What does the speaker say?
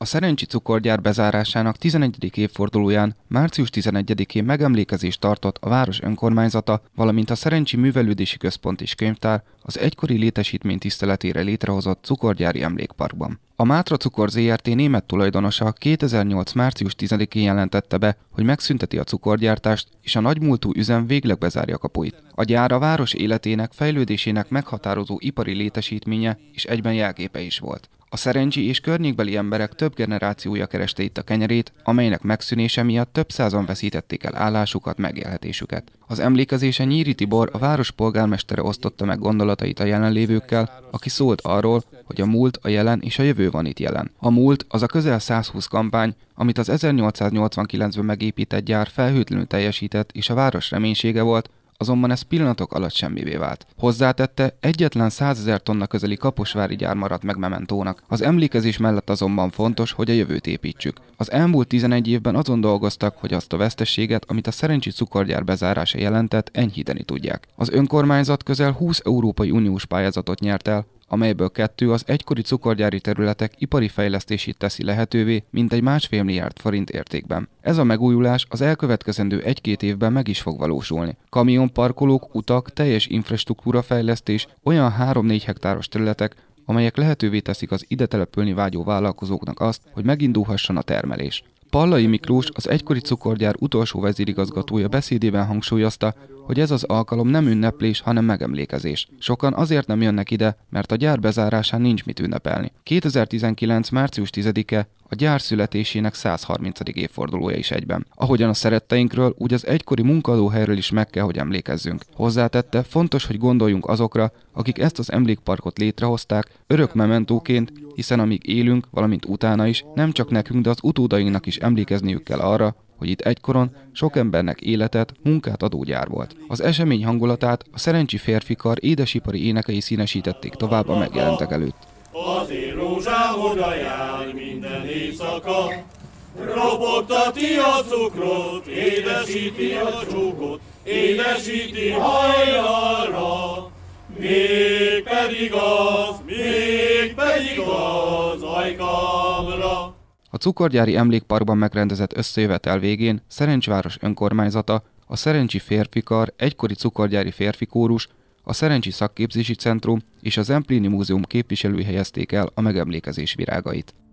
A Szerencsi cukorgyár bezárásának 11. évfordulóján március 11-én megemlékezést tartott a város önkormányzata, valamint a Szerencsi Művelődési Központ és Könyvtár az egykori létesítmény tiszteletére létrehozott cukorgyári emlékparkban. A Mátra Cukor ZRT német tulajdonosa 2008. március 10-én jelentette be, hogy megszünteti a cukorgyártást, és a nagymúltú üzem végleg bezárja kapuit. A gyár a város életének, fejlődésének meghatározó ipari létesítménye és egyben jelképe is volt. A szerencsi és környékbeli emberek több generációja kereste itt a kenyerét, amelynek megszűnése miatt több százan veszítették el állásukat, megélhetésüket. Az emlékezése Nyíri Tibor, a város polgármestere osztotta meg gondolatait a jelenlévőkkel, aki szólt arról, hogy a múlt, a jelen és a jövő van itt jelen. A múlt az a közel 120 kampány, amit az 1889-ben megépített gyár felhőtlenül teljesített, és a város reménysége volt, azonban ez pillanatok alatt semmivé vált. Hozzátette, egyetlen 100 ezer tonna közeli kaposvári gyár maradt meg mementónak. Az emlékezés mellett azonban fontos, hogy a jövőt építsük. Az elmúlt 11 évben azon dolgoztak, hogy azt a veszteséget, amit a szerencsi cukorgyár bezárása jelentett, enyhíteni tudják. Az önkormányzat közel 20 Európai Uniós pályázatot nyert el, amelyből kettő az egykori cukorgyári területek ipari fejlesztését teszi lehetővé, mint egy másfél milliárd forint értékben. Ez a megújulás az elkövetkezendő egy-két évben meg is fog valósulni. Kamionparkolók, utak, teljes infrastruktúra fejlesztés, olyan 3-4 hektáros területek, amelyek lehetővé teszik az ide települni vágyó vállalkozóknak azt, hogy megindulhasson a termelés. Pallai Miklós, az egykori cukorgyár utolsó vezérigazgatója beszédében hangsúlyozta, hogy ez az alkalom nem ünneplés, hanem megemlékezés. Sokan azért nem jönnek ide, mert a gyár bezárásán nincs mit ünnepelni. 2019. március 10-e a gyár születésének 130. évfordulója is egyben. Ahogyan a szeretteinkről, úgy az egykori munkadóhelyről is meg kell, hogy emlékezzünk. Hozzátette, fontos, hogy gondoljunk azokra, akik ezt az emlékparkot létrehozták, örök mementóként, hiszen amíg élünk, valamint utána is, nem csak nekünk, de az utódainknak is emlékezniük kell arra, hogy itt egykoron sok embernek életet, munkát adó gyár volt. Az esemény hangulatát a szerencsi férfikar édesipari énekei színesítették tovább a megjelentek előtt. Azért rózsám jár minden éjszaka. Robogtati a cukrot, édesíti a csókot, édesíti hajnalra. Még pedig az, még pedig az ajkamra. A cukorgyári emlékparkban megrendezett összejövetel végén Szerencsváros önkormányzata, a Szerencsi Férfikar, egykori cukorgyári férfikórus, a Szerencsi Szakképzési Centrum és az Emplini Múzeum képviselői helyezték el a megemlékezés virágait.